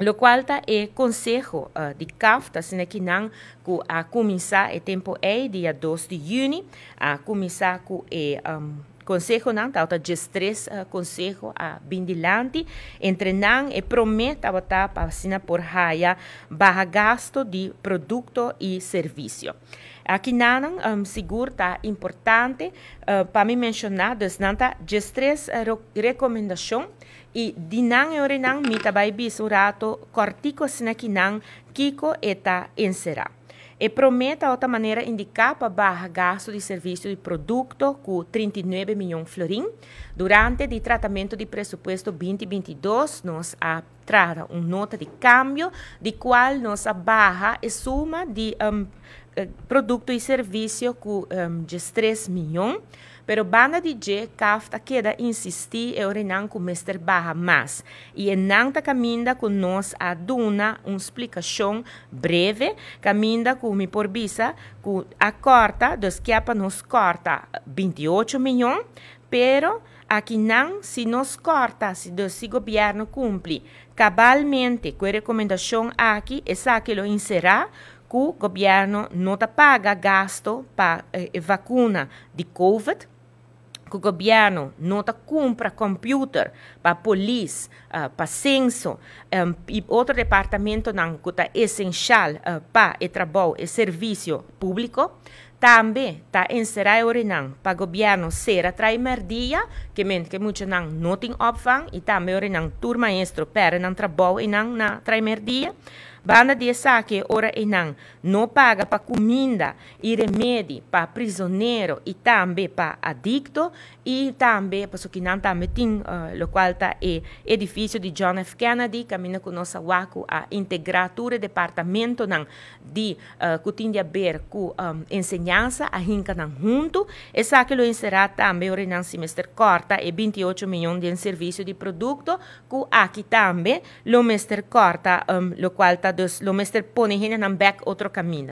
Lo qual tá é consejo uh, de CAF, ta sine que nan ku a começar o eh, tempo é dia 2 de junho, a começar com é eh, um, Consejo não né? tauta destreza eh, Consejo a bindilante entre não e prometa botar vacina por raia barra gasto de produto e serviço. Aqui nanan um, seguro tá importante uh, eh, para me mencionar desnanta tá? destreza eh, recomendação e dinang e orenang mita tá bai bisurato cortico sinakinang kiko eta enserá e promete, de outra maneira, indicar para barra gasto de serviço de produto com 39 milhões de florim. Durante o tratamento de pressuposto 2022, nós trará uma nota de câmbio, de qual nossa barra é suma de um, eh, produto e serviço com um, 3 milhões, pero banda DJ Kafta queda insistir e Renan com Mr. Barra mais. E Renan é tá caminda com nós a duna uma explicação breve, caminda com mi porbisa, com a corta, dos que nos corta 28 milhões, pero aqui não se nos corta se o governo cumpre cabalmente com a recomendação aqui, essa é que lo encerrar que o governo não paga gasto para eh, vacuna de COVID, que o governo não compra computador para a polícia, uh, para censo um, e outro departamento não que é essencial uh, para o trabalho e serviço público. Tambe ta enserai orenang pa governo sera tra i merdia che men che muce nang noting opfang i tambe orenang tur maestro per nan trabou e nang na tra i merdia banda di sa che ora e nang no paga pa cuminda i remedi pa prigioniero i tambe pa addicto i tambe pa so che nang tambe tin uh, eh, lo qual ta e edificio di John F Kennedy cammina con nossa waku a integratura departamento nan di uh, eh, cutindia ber cu um, ehm, insegnare Confianza a Hinkanan Junto e sa che lo inserà ora in un semestre Corta e 28 milioni di servizio di prodotto che ha chi também lo Mester Corta, um, lo quale tá dos, lo semestre Pone in un Back altro Cammino.